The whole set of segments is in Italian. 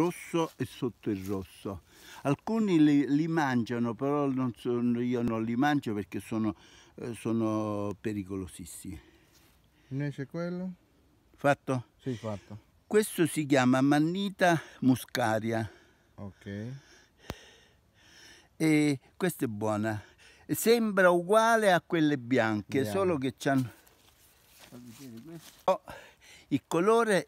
rosso e sotto il rosso. Alcuni li, li mangiano, però non sono, io non li mangio perché sono, eh, sono pericolosissimi. Ne quello? Fatto? Sì, fatto. Questo si chiama mannita muscaria. Ok. E questa è buona. Sembra uguale a quelle bianche, Bianca. solo che c'hanno... Oh, il colore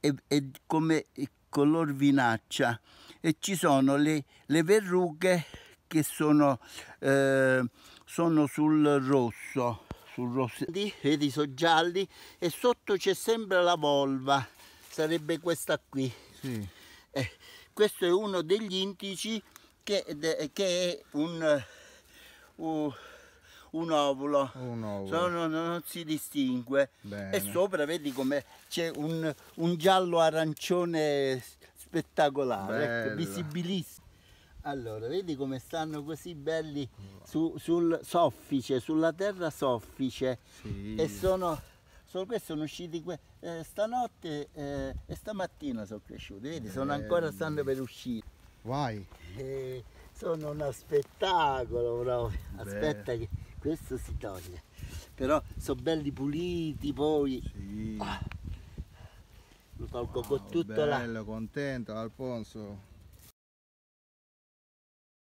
è, è come color vinaccia e ci sono le, le verrughe che sono, eh, sono sul rosso sul rosso vedi sono gialli e sotto c'è sempre la volva sarebbe questa qui sì. eh, questo è uno degli indici che, che è un uh, un ovulo, un ovulo. Sono, non si distingue Bene. e sopra vedi come c'è un, un, giallo arancione spettacolare, ecco, visibilissimo. Allora, vedi come stanno così belli su, sul soffice, sulla terra soffice sì. e sono solo questi sono usciti eh, stanotte eh, e stamattina sono cresciuti, vedi, sono ancora stanno per uscire. Vai! E eh, sono uno spettacolo proprio, aspetta Beh. che questo si toglie però sono belli puliti poi sì. ah. lo tolgo wow, con ah, tutto bello, là bello contento Alfonso